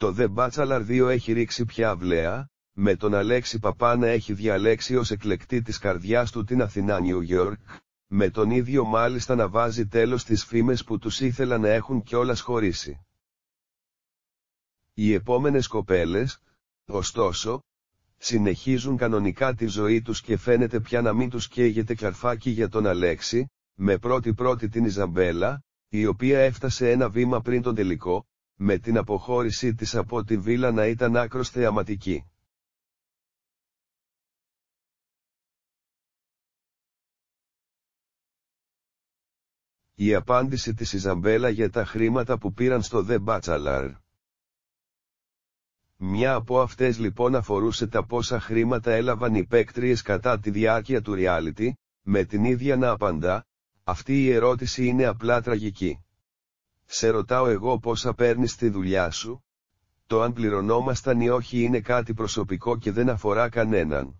Το The Bachelor 2 έχει ρίξει πια βλέα, με τον Αλέξη Παπά να έχει διαλέξει ως εκλεκτή της καρδιάς του την Αθηνά Νιου με τον ίδιο μάλιστα να βάζει τέλος στις φήμες που τους ήθελα να έχουν κιόλας χωρίσει. Οι επόμενες κοπέλες, ωστόσο, συνεχίζουν κανονικά τη ζωή τους και φαίνεται πια να μην τους καίγεται καρφάκι για τον Αλέξη, με πρώτη πρώτη την Ιζαμπέλα, η οποία έφτασε ένα βήμα πριν τον τελικό, με την αποχώρησή της από τη βίλα να ήταν άκρος θεαματική. Η απάντηση της Ιζαμπέλα για τα χρήματα που πήραν στο The Bachelor. Μια από αυτές λοιπόν αφορούσε τα πόσα χρήματα έλαβαν οι παίκτριες κατά τη διάρκεια του reality, με την ίδια να απαντά, αυτή η ερώτηση είναι απλά τραγική σε ρωτάω εγώ πόσα παίρνεις στη δουλειά σου, το αν πληρωνόμασταν ή όχι είναι κάτι προσωπικό και δεν αφορά κανέναν.